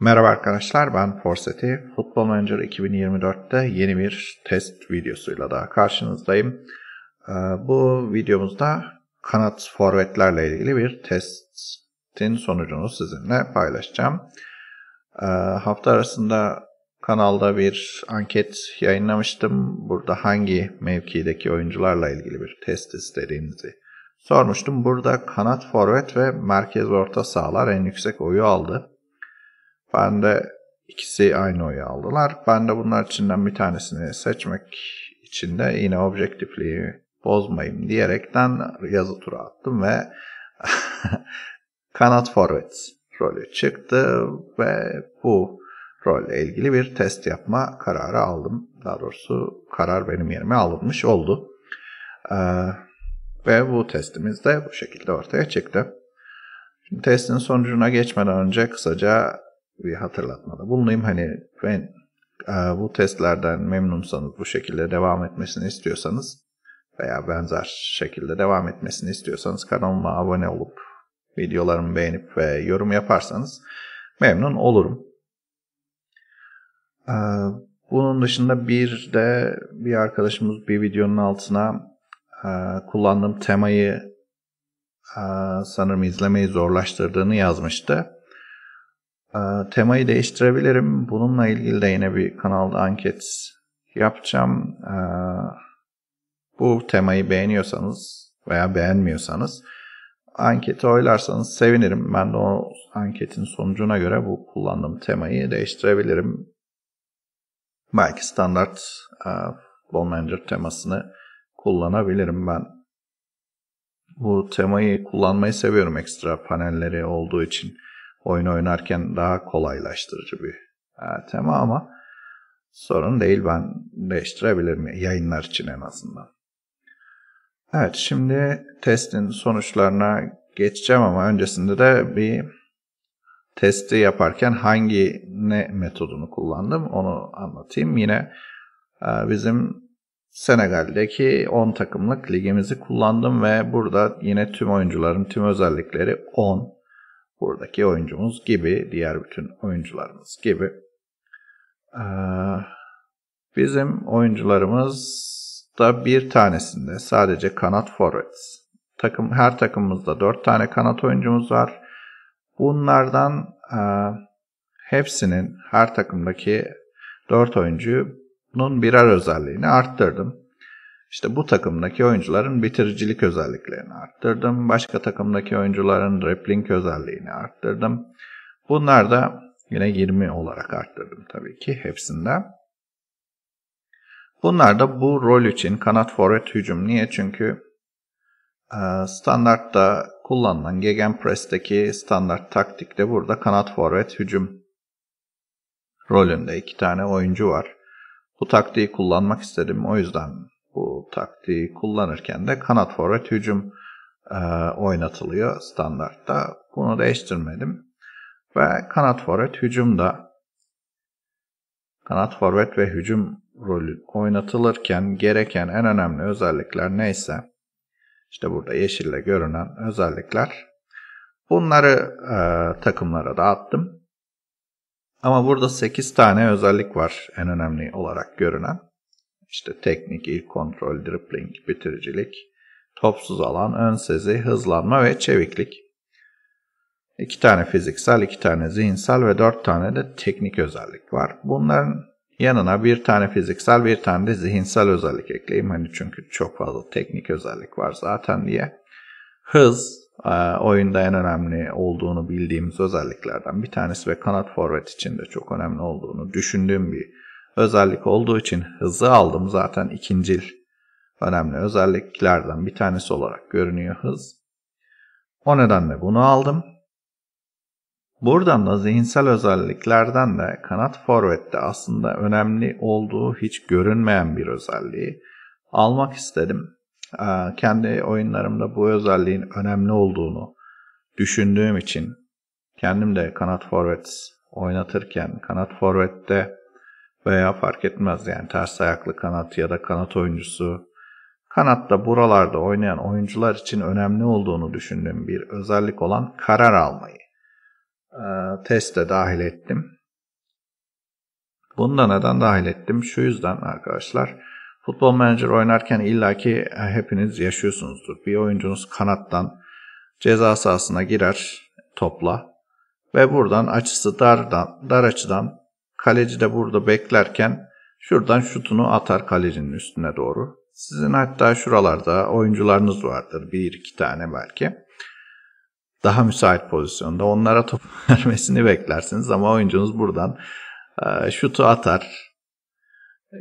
Merhaba arkadaşlar ben Forseti. Football Manager 2024'te yeni bir test videosuyla daha karşınızdayım. Ee, bu videomuzda kanat forvetlerle ilgili bir testin sonucunu sizinle paylaşacağım. Ee, hafta arasında kanalda bir anket yayınlamıştım. Burada hangi mevkideki oyuncularla ilgili bir test istediğinizi sormuştum. Burada kanat forvet ve merkez orta sahalar en yüksek oyu aldı. Ben de ikisi aynı oyu aldılar. Ben de bunlar içinden bir tanesini seçmek için de yine objektifliği bozmayayım diyerekten yazı tura attım ve kanat forvet rolü çıktı ve bu rolle ilgili bir test yapma kararı aldım. Daha doğrusu karar benim yerime alınmış oldu. Ee, ve bu testimiz de bu şekilde ortaya çıktı. Şimdi testin sonucuna geçmeden önce kısaca bir hatırlatmada bulunayım. Hani ben e, bu testlerden memnunsanız bu şekilde devam etmesini istiyorsanız veya benzer şekilde devam etmesini istiyorsanız kanalıma abone olup videolarımı beğenip ve yorum yaparsanız memnun olurum. E, bunun dışında bir de bir arkadaşımız bir videonun altına e, kullandığım temayı sanırım izlemeyi zorlaştırdığını yazmıştı. Ee, temayı değiştirebilirim. Bununla ilgili de yine bir kanalda anket yapacağım. Ee, bu temayı beğeniyorsanız veya beğenmiyorsanız anketi oylarsanız sevinirim. Ben de o anketin sonucuna göre bu kullandığım temayı değiştirebilirim. Belki standart e, Ball Manager temasını kullanabilirim ben. Bu temayı kullanmayı seviyorum ekstra panelleri olduğu için oyun oynarken daha kolaylaştırıcı bir e, tema ama sorun değil ben değiştirebilirim yayınlar için en azından. Evet şimdi testin sonuçlarına geçeceğim ama öncesinde de bir testi yaparken hangi ne metodunu kullandım onu anlatayım. Yine e, bizim Senegal'deki 10 takımlık ligimizi kullandım ve burada yine tüm oyuncuların tüm özellikleri 10 buradaki oyuncumuz gibi, diğer bütün oyuncularımız gibi. Bizim oyuncularımız da bir tanesinde sadece kanat forvets. Takım, her takımımızda dört tane kanat oyuncumuz var. Bunlardan hepsinin her takımdaki 4 oyuncunun birer özelliğini arttırdım. İşte bu takımdaki oyuncuların bitiricilik özelliklerini arttırdım. Başka takımdaki oyuncuların dribbling özelliğini arttırdım. Bunlar da yine 20 olarak arttırdım tabii ki hepsinde. Bunlar da bu rol için kanat forvet hücum. Niye? Çünkü e, standartta kullanılan Gegenpress'teki standart taktikte burada kanat forvet hücum rolünde iki tane oyuncu var. Bu taktiği kullanmak istedim. O yüzden bu taktiği kullanırken de kanat forvet hücum e, oynatılıyor standartta. Bunu değiştirmedim. Ve kanat forvet hücum da kanat forvet ve hücum rolü oynatılırken gereken en önemli özellikler neyse işte burada yeşille görünen özellikler bunları e, takımlara dağıttım. Ama burada 8 tane özellik var en önemli olarak görünen. İşte teknik, ilk kontrol, dribbling, bitiricilik, topsuz alan, ön sezi, hızlanma ve çeviklik. İki tane fiziksel, iki tane zihinsel ve dört tane de teknik özellik var. Bunların yanına bir tane fiziksel, bir tane de zihinsel özellik ekleyeyim. Hani çünkü çok fazla teknik özellik var zaten diye. Hız, e, oyunda en önemli olduğunu bildiğimiz özelliklerden bir tanesi ve kanat forvet için de çok önemli olduğunu düşündüğüm bir özellik olduğu için hızı aldım zaten ikincil önemli özelliklerden bir tanesi olarak görünüyor hız. O nedenle bunu aldım. Buradan da zihinsel özelliklerden de kanat forvette aslında önemli olduğu hiç görünmeyen bir özelliği almak istedim. Ee, kendi oyunlarımda bu özelliğin önemli olduğunu düşündüğüm için kendim de kanat forvet oynatırken kanat forvette veya fark etmez yani ters ayaklı kanat ya da kanat oyuncusu. Kanatta buralarda oynayan oyuncular için önemli olduğunu düşündüğüm bir özellik olan karar almayı e, teste dahil ettim. Bunu da neden dahil ettim? Şu yüzden arkadaşlar. Futbol menajer oynarken illaki hepiniz yaşıyorsunuzdur. Bir oyuncunuz kanattan ceza sahasına girer topla ve buradan açısı dardan, dar açıdan Kaleci de burada beklerken şuradan şutunu atar kalecinin üstüne doğru. Sizin hatta şuralarda oyuncularınız vardır. Bir iki tane belki. Daha müsait pozisyonda onlara top vermesini beklersiniz ama oyuncunuz buradan e, şutu atar.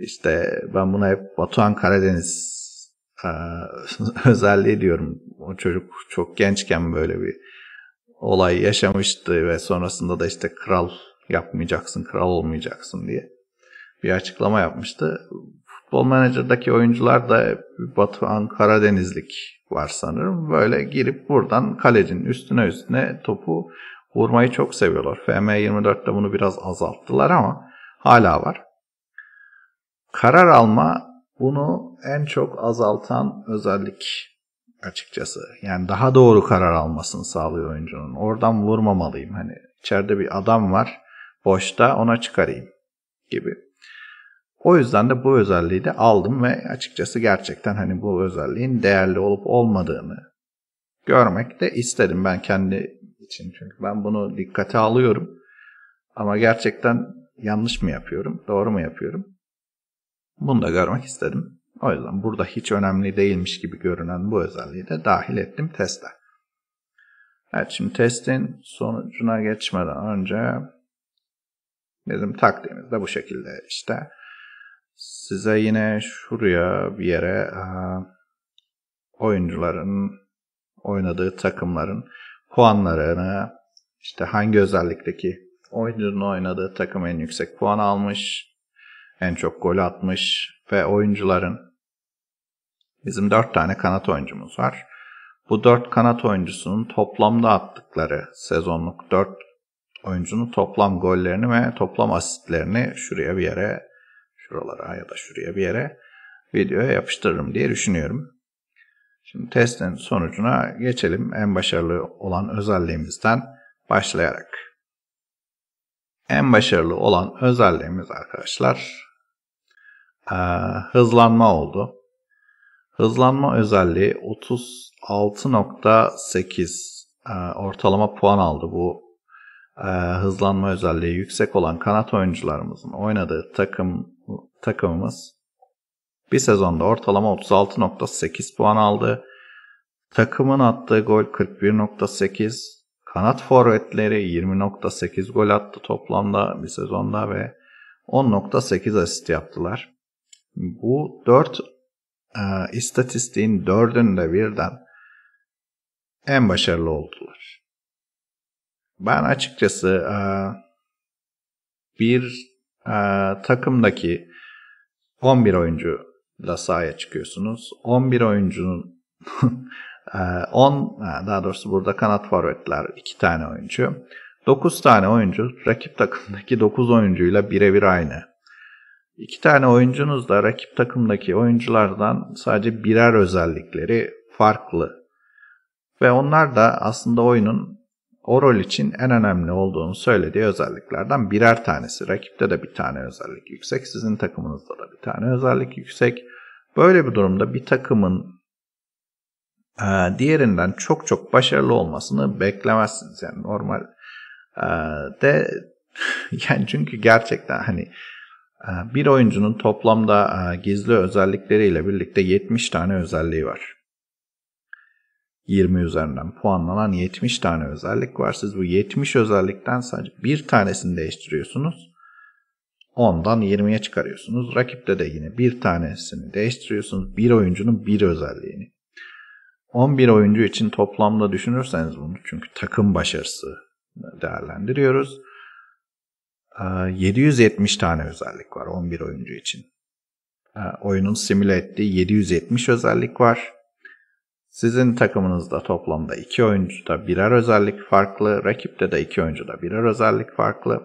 İşte ben buna hep Batuhan Karadeniz e, özelliği diyorum. O çocuk çok gençken böyle bir olay yaşamıştı ve sonrasında da işte kral yapmayacaksın, kral olmayacaksın diye bir açıklama yapmıştı. Futbol Manager'daki oyuncular da Batuhan Karadenizlik var sanırım. Böyle girip buradan kalecinin üstüne üstüne topu vurmayı çok seviyorlar. FM24'te bunu biraz azalttılar ama hala var. Karar alma bunu en çok azaltan özellik açıkçası. Yani daha doğru karar almasını sağlıyor oyuncunun. Oradan vurmamalıyım. Hani içeride bir adam var boşta ona çıkarayım gibi. O yüzden de bu özelliği de aldım ve açıkçası gerçekten hani bu özelliğin değerli olup olmadığını görmek de istedim ben kendi için. Çünkü ben bunu dikkate alıyorum. Ama gerçekten yanlış mı yapıyorum, doğru mu yapıyorum? Bunu da görmek istedim. O yüzden burada hiç önemli değilmiş gibi görünen bu özelliği de dahil ettim teste. Evet şimdi testin sonucuna geçmeden önce Bizim taktiğimiz de bu şekilde işte. Size yine şuraya bir yere e, oyuncuların oynadığı takımların puanlarını işte hangi özellikteki oyuncunun oynadığı takım en yüksek puan almış, en çok gol atmış ve oyuncuların bizim 4 tane kanat oyuncumuz var. Bu 4 kanat oyuncusunun toplamda attıkları sezonluk 4 oyuncunun toplam gollerini ve toplam asistlerini şuraya bir yere, şuralara ya da şuraya bir yere videoya yapıştırırım diye düşünüyorum. Şimdi testin sonucuna geçelim. En başarılı olan özelliğimizden başlayarak. En başarılı olan özelliğimiz arkadaşlar hızlanma oldu. Hızlanma özelliği 36.8 ortalama puan aldı bu ee, hızlanma özelliği yüksek olan kanat oyuncularımızın oynadığı takım takımımız bir sezonda ortalama 36.8 puan aldı. Takımın attığı gol 41.8, kanat forvetleri 20.8 gol attı toplamda bir sezonda ve 10.8 asist yaptılar. Bu 4 e, istatistiğin 4'ünde birden en başarılı oldular. Ben açıkçası e, bir e, takımdaki 11 oyuncu la sahaya çıkıyorsunuz. 11 oyuncunun 10 e, daha doğrusu burada kanat forvetler 2 tane oyuncu. 9 tane oyuncu rakip takımdaki 9 oyuncuyla birebir aynı. 2 tane oyuncunuz da rakip takımdaki oyunculardan sadece birer özellikleri farklı. Ve onlar da aslında oyunun o rol için en önemli olduğunu söylediği özelliklerden birer tanesi. Rakipte de bir tane özellik yüksek, sizin takımınızda da bir tane özellik yüksek. Böyle bir durumda bir takımın e, diğerinden çok çok başarılı olmasını beklemezsiniz. Yani normal e, de yani çünkü gerçekten hani e, bir oyuncunun toplamda e, gizli özellikleriyle birlikte 70 tane özelliği var. 20 üzerinden puanlanan 70 tane özellik var. Siz bu 70 özellikten sadece bir tanesini değiştiriyorsunuz. 10'dan 20'ye çıkarıyorsunuz. Rakipte de yine bir tanesini değiştiriyorsunuz. Bir oyuncunun bir özelliğini. 11 oyuncu için toplamda düşünürseniz bunu çünkü takım başarısı değerlendiriyoruz. 770 ee, tane özellik var 11 oyuncu için. Ee, oyunun simüle ettiği 770 özellik var. Sizin takımınızda toplamda iki oyuncuda birer özellik farklı. Rakipte de iki oyuncuda birer özellik farklı.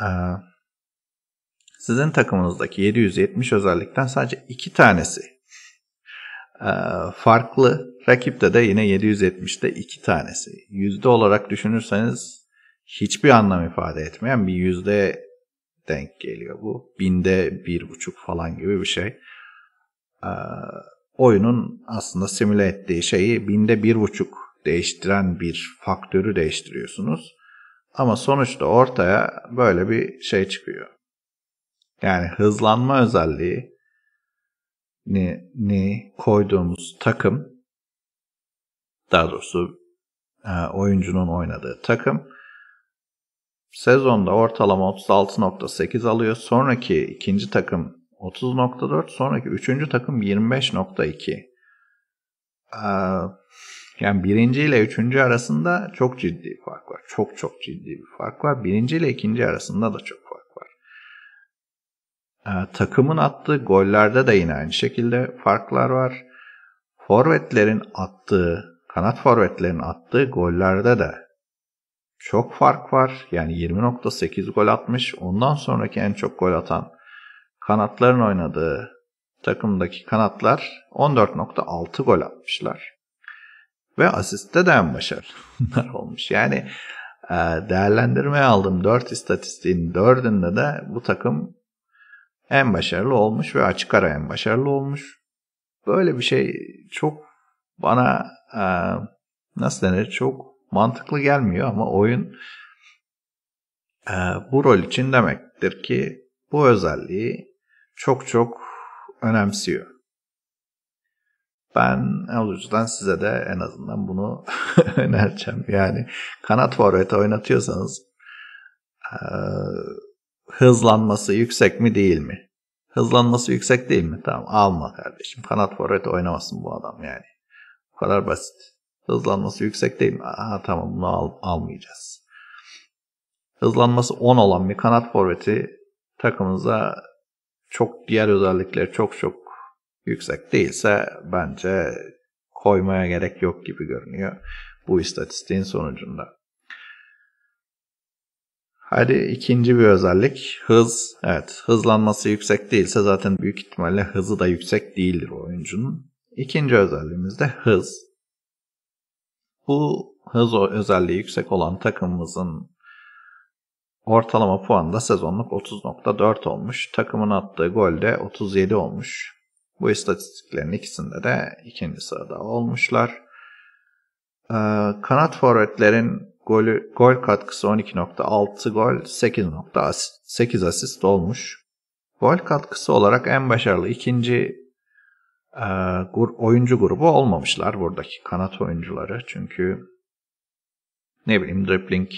Ee, sizin takımınızdaki 770 özellikten sadece iki tanesi ee, farklı. Rakipte de yine 770'te iki tanesi. Yüzde olarak düşünürseniz hiçbir anlam ifade etmeyen bir yüzde denk geliyor bu. Binde bir buçuk falan gibi bir şey. Ee, oyunun aslında simüle ettiği şeyi binde bir buçuk değiştiren bir faktörü değiştiriyorsunuz. Ama sonuçta ortaya böyle bir şey çıkıyor. Yani hızlanma özelliği ni, ni koyduğumuz takım daha doğrusu e, oyuncunun oynadığı takım sezonda ortalama 36.8 alıyor. Sonraki ikinci takım 30.4 sonraki üçüncü takım 25.2. Ee, yani birinci ile üçüncü arasında çok ciddi bir fark var. Çok çok ciddi bir fark var. Birinci ile ikinci arasında da çok fark var. Ee, takımın attığı gollerde de yine aynı şekilde farklar var. Forvetlerin attığı, kanat forvetlerin attığı gollerde de çok fark var. Yani 20.8 gol atmış. Ondan sonraki en çok gol atan kanatların oynadığı takımdaki kanatlar 14.6 gol atmışlar. Ve asiste de en başarılı olmuş. Yani e, değerlendirmeye aldığım 4 istatistiğin 4'ünde de bu takım en başarılı olmuş ve açık ara en başarılı olmuş. Böyle bir şey çok bana e, nasıl denir çok mantıklı gelmiyor ama oyun e, bu rol için demektir ki bu özelliği çok çok önemsiyor. Ben o yüzden size de en azından bunu önereceğim. Yani kanat forveti oynatıyorsanız e, hızlanması yüksek mi değil mi? Hızlanması yüksek değil mi? Tamam alma kardeşim. Kanat forveti oynamasın bu adam yani. Bu kadar basit. Hızlanması yüksek değil mi? Aha tamam bunu al, almayacağız. Hızlanması 10 olan bir kanat forveti takımınıza çok diğer özellikleri çok çok yüksek değilse bence koymaya gerek yok gibi görünüyor bu istatistiğin sonucunda. Hadi ikinci bir özellik hız. Evet hızlanması yüksek değilse zaten büyük ihtimalle hızı da yüksek değildir oyuncunun. İkinci özelliğimiz de hız. Bu hız özelliği yüksek olan takımımızın Ortalama puan da sezonluk 30.4 olmuş. Takımın attığı gol de 37 olmuş. Bu istatistiklerin ikisinde de ikinci sırada olmuşlar. Ee, kanat forvetlerin golü, gol katkısı 12.6 gol, 8.8 asist olmuş. Gol katkısı olarak en başarılı ikinci e, gur, oyuncu grubu olmamışlar buradaki kanat oyuncuları. Çünkü ne bileyim dribbling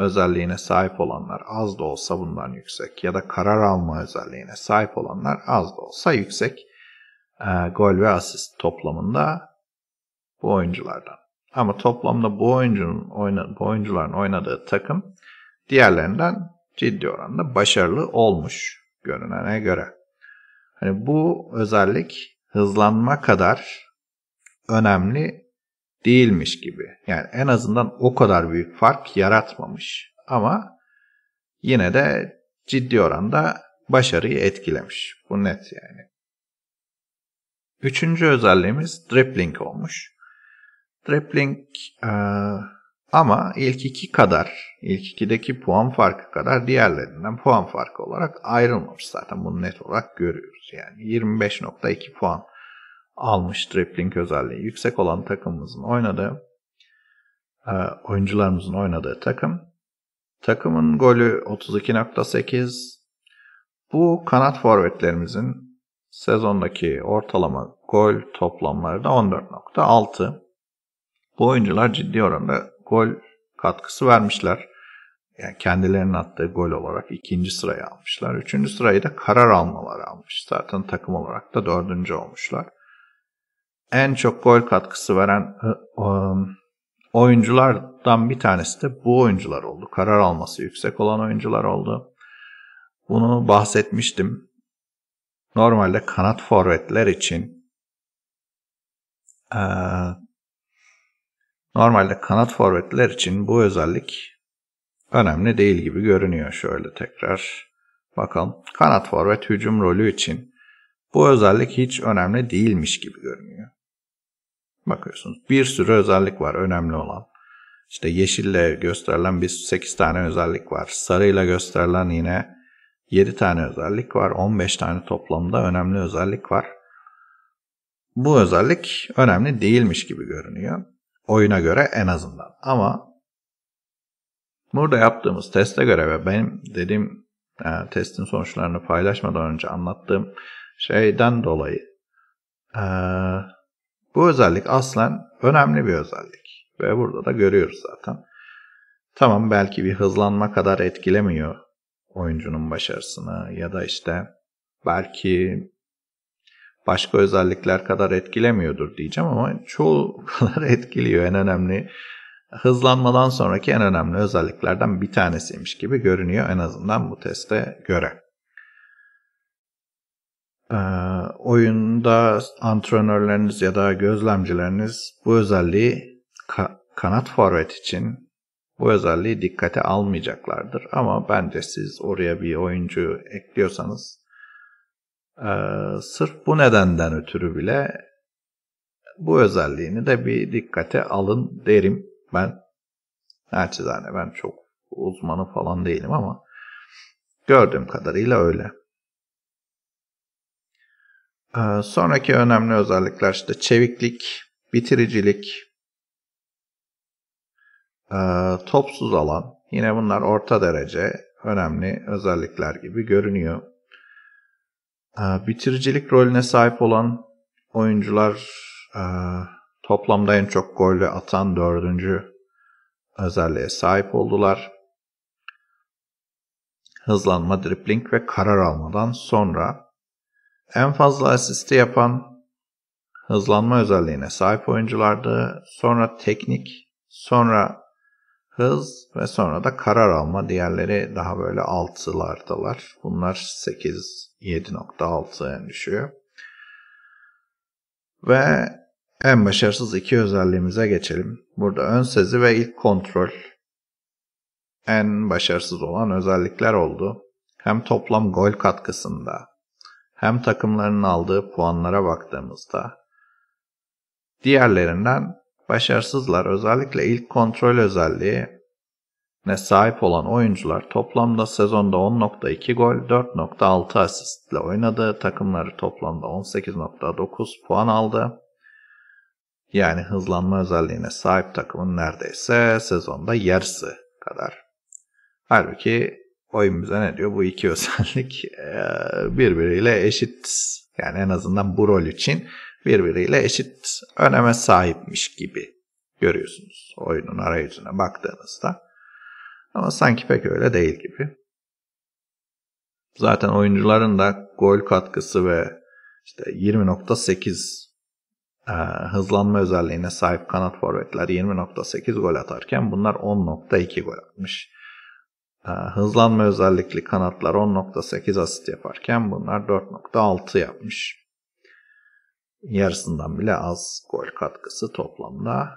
özelliğine sahip olanlar az da olsa bundan yüksek ya da karar alma özelliğine sahip olanlar az da olsa yüksek e, gol ve asist toplamında bu oyunculardan. Ama toplamda bu oyuncunun oyna, bu oyuncuların oynadığı takım diğerlerinden ciddi oranda başarılı olmuş görünene göre. Hani bu özellik hızlanma kadar önemli değilmiş gibi. Yani en azından o kadar büyük fark yaratmamış. Ama yine de ciddi oranda başarıyı etkilemiş. Bu net yani. Üçüncü özelliğimiz dribbling olmuş. Dribbling e, ama ilk iki kadar, ilk ikideki puan farkı kadar diğerlerinden puan farkı olarak ayrılmamış zaten. Bunu net olarak görüyoruz. Yani 25.2 puan almış dribbling özelliği yüksek olan takımımızın oynadığı e, oyuncularımızın oynadığı takım. Takımın golü 32.8. Bu kanat forvetlerimizin sezondaki ortalama gol toplamları da 14.6. Bu oyuncular ciddi oranda gol katkısı vermişler. Yani kendilerinin attığı gol olarak ikinci sırayı almışlar. Üçüncü sırayı da karar almaları almış. Zaten takım olarak da dördüncü olmuşlar en çok gol katkısı veren e, oyunculardan bir tanesi de bu oyuncular oldu. Karar alması yüksek olan oyuncular oldu. Bunu bahsetmiştim. Normalde kanat forvetler için e, normalde kanat forvetler için bu özellik önemli değil gibi görünüyor. Şöyle tekrar bakalım. Kanat forvet hücum rolü için bu özellik hiç önemli değilmiş gibi görünüyor. Bakıyorsunuz bir sürü özellik var önemli olan. İşte yeşille gösterilen bir 8 tane özellik var. Sarıyla gösterilen yine 7 tane özellik var. 15 tane toplamda önemli özellik var. Bu özellik önemli değilmiş gibi görünüyor. Oyuna göre en azından. Ama burada yaptığımız teste göre ve benim dediğim e, testin sonuçlarını paylaşmadan önce anlattığım şeyden dolayı e, bu özellik aslen önemli bir özellik. Ve burada da görüyoruz zaten. Tamam belki bir hızlanma kadar etkilemiyor oyuncunun başarısını ya da işte belki başka özellikler kadar etkilemiyordur diyeceğim ama çoğu kadar etkiliyor. En önemli hızlanmadan sonraki en önemli özelliklerden bir tanesiymiş gibi görünüyor en azından bu teste göre. Ee, oyunda antrenörleriniz ya da gözlemcileriniz bu özelliği ka- kanat forvet için bu özelliği dikkate almayacaklardır. Ama bence siz oraya bir oyuncu ekliyorsanız e, sırf bu nedenden ötürü bile bu özelliğini de bir dikkate alın derim ben. Naçizane ben çok uzmanı falan değilim ama gördüğüm kadarıyla öyle. Ee, sonraki önemli özellikler işte çeviklik, bitiricilik, ee, topsuz alan. Yine bunlar orta derece önemli özellikler gibi görünüyor. Ee, bitiricilik rolüne sahip olan oyuncular toplamda en çok golü atan dördüncü özelliğe sahip oldular. Hızlanma, dripling ve karar almadan sonra en fazla asisti yapan hızlanma özelliğine sahip oyunculardı. Sonra teknik, sonra hız ve sonra da karar alma. Diğerleri daha böyle 6'lardalar. Bunlar 8, 7.6'ya yani düşüyor. Ve en başarısız iki özelliğimize geçelim. Burada ön sezi ve ilk kontrol en başarısız olan özellikler oldu. Hem toplam gol katkısında hem takımlarının aldığı puanlara baktığımızda diğerlerinden başarısızlar özellikle ilk kontrol özelliği ne sahip olan oyuncular toplamda sezonda 10.2 gol, 4.6 asistle oynadı. Takımları toplamda 18.9 puan aldı. Yani hızlanma özelliğine sahip takımın neredeyse sezonda yarısı kadar. Halbuki oyunumuza ne diyor? Bu iki özellik e, birbiriyle eşit yani en azından bu rol için birbiriyle eşit öneme sahipmiş gibi görüyorsunuz oyunun arayüzüne baktığınızda. Ama sanki pek öyle değil gibi. Zaten oyuncuların da gol katkısı ve işte 20.8 e, hızlanma özelliğine sahip kanat forvetler 20.8 gol atarken bunlar 10.2 gol atmış. Ee, hızlanma özellikli kanatlar 10.8 asist yaparken bunlar 4.6 yapmış. Yarısından bile az gol katkısı toplamda.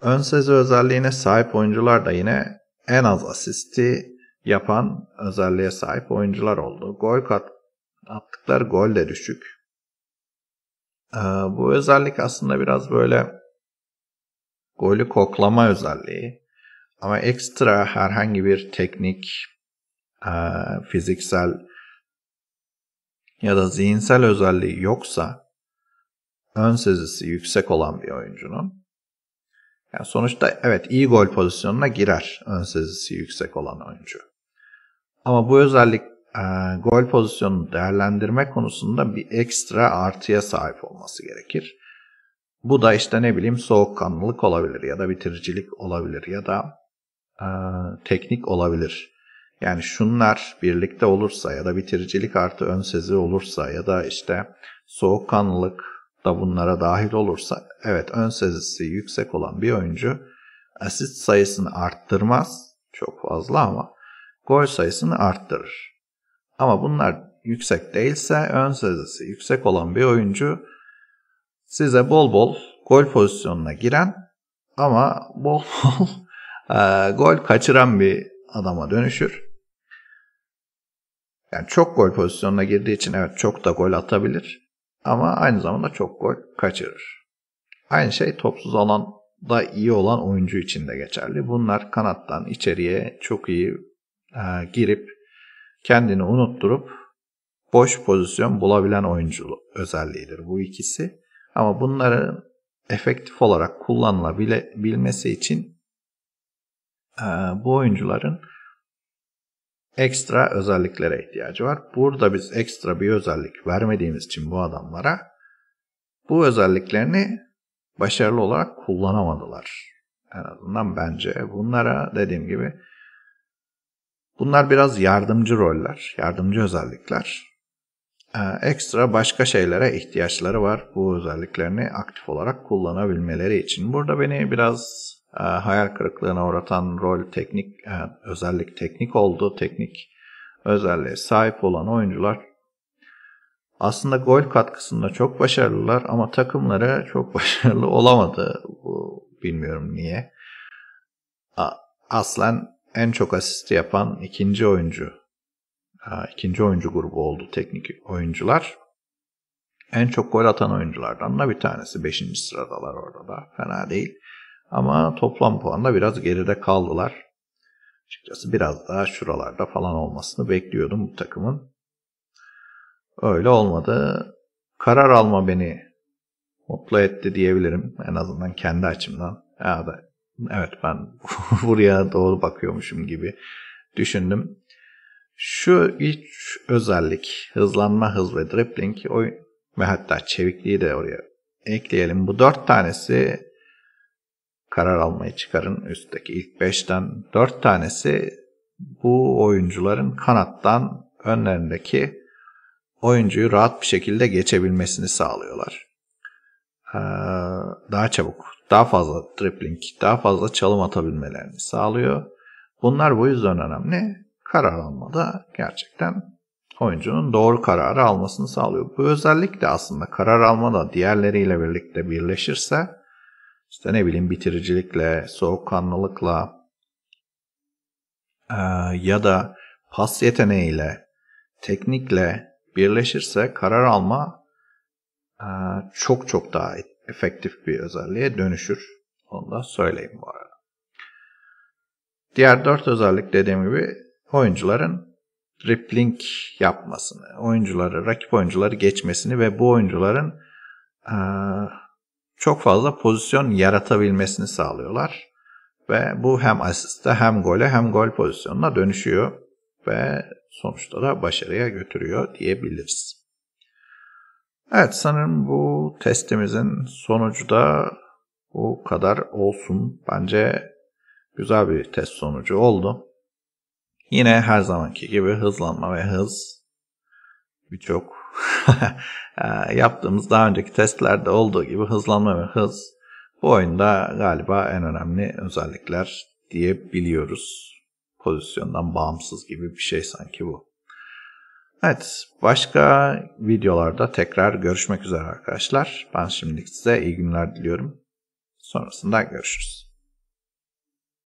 Ön sezi özelliğine sahip oyuncular da yine en az asisti yapan özelliğe sahip oyuncular oldu. Gol kat attıkları gol de düşük. Ee, bu özellik aslında biraz böyle golü koklama özelliği. Ama ekstra herhangi bir teknik, e, fiziksel ya da zihinsel özelliği yoksa ön sezisi yüksek olan bir oyuncunun yani sonuçta evet iyi gol pozisyonuna girer ön sezisi yüksek olan oyuncu. Ama bu özellik e, gol pozisyonunu değerlendirme konusunda bir ekstra artıya sahip olması gerekir. Bu da işte ne bileyim soğukkanlılık olabilir ya da bitiricilik olabilir ya da ee, teknik olabilir. Yani şunlar birlikte olursa ya da bitiricilik artı ön sezi olursa ya da işte soğukkanlılık da bunlara dahil olursa evet ön sezisi yüksek olan bir oyuncu asist sayısını arttırmaz çok fazla ama gol sayısını arttırır. Ama bunlar yüksek değilse ön sezisi yüksek olan bir oyuncu size bol bol gol pozisyonuna giren ama bol bol ee, gol kaçıran bir adama dönüşür. Yani çok gol pozisyonuna girdiği için evet çok da gol atabilir ama aynı zamanda çok gol kaçırır. Aynı şey topsuz alanda iyi olan oyuncu için de geçerli. Bunlar kanattan içeriye çok iyi e, girip kendini unutturup boş pozisyon bulabilen oyuncu özelliğidir bu ikisi. Ama bunların efektif olarak kullanılabilmesi için ee, bu oyuncuların ekstra özelliklere ihtiyacı var. Burada biz ekstra bir özellik vermediğimiz için bu adamlara bu özelliklerini başarılı olarak kullanamadılar. En azından bence bunlara dediğim gibi bunlar biraz yardımcı roller, yardımcı özellikler. Ee, ekstra başka şeylere ihtiyaçları var bu özelliklerini aktif olarak kullanabilmeleri için. Burada beni biraz e, hayal kırıklığına uğratan rol teknik e, özellik teknik oldu. Teknik özelliğe sahip olan oyuncular aslında gol katkısında çok başarılılar ama takımları çok başarılı olamadı. Bu, bilmiyorum niye. Aslen en çok asist yapan ikinci oyuncu. E, ikinci oyuncu grubu oldu teknik oyuncular. En çok gol atan oyunculardan da bir tanesi. Beşinci sıradalar orada da. Fena değil. Ama toplam puanla biraz geride kaldılar. Açıkçası biraz daha şuralarda falan olmasını bekliyordum bu takımın. Öyle olmadı. Karar alma beni mutlu etti diyebilirim. En azından kendi açımdan. evet ben buraya doğru bakıyormuşum gibi düşündüm. Şu üç özellik hızlanma hız ve dribling ve hatta çevikliği de oraya ekleyelim. Bu dört tanesi karar almayı çıkarın üstteki ilk 5'ten 4 tanesi bu oyuncuların kanattan önlerindeki oyuncuyu rahat bir şekilde geçebilmesini sağlıyorlar. Ee, daha çabuk, daha fazla dribbling, daha fazla çalım atabilmelerini sağlıyor. Bunlar bu yüzden önemli. Karar almada gerçekten oyuncunun doğru kararı almasını sağlıyor. Bu özellikle aslında karar almada diğerleriyle birlikte birleşirse işte ne bileyim bitiricilikle, soğukkanlılıkla e, ya da pas yeteneğiyle, teknikle birleşirse karar alma e, çok çok daha efektif bir özelliğe dönüşür. Onu da söyleyeyim bu arada. Diğer dört özellik dediğim gibi oyuncuların dribbling yapmasını, oyuncuları, rakip oyuncuları geçmesini ve bu oyuncuların e, çok fazla pozisyon yaratabilmesini sağlıyorlar. Ve bu hem asiste hem gole hem gol pozisyonuna dönüşüyor ve sonuçta da başarıya götürüyor diyebiliriz. Evet sanırım bu testimizin sonucu da bu kadar olsun. Bence güzel bir test sonucu oldu. Yine her zamanki gibi hızlanma ve hız birçok Ee, yaptığımız daha önceki testlerde olduğu gibi hızlanma ve hız bu oyunda galiba en önemli özellikler diyebiliyoruz. Pozisyondan bağımsız gibi bir şey sanki bu. Evet, başka videolarda tekrar görüşmek üzere arkadaşlar. Ben şimdilik size iyi günler diliyorum. Sonrasında görüşürüz.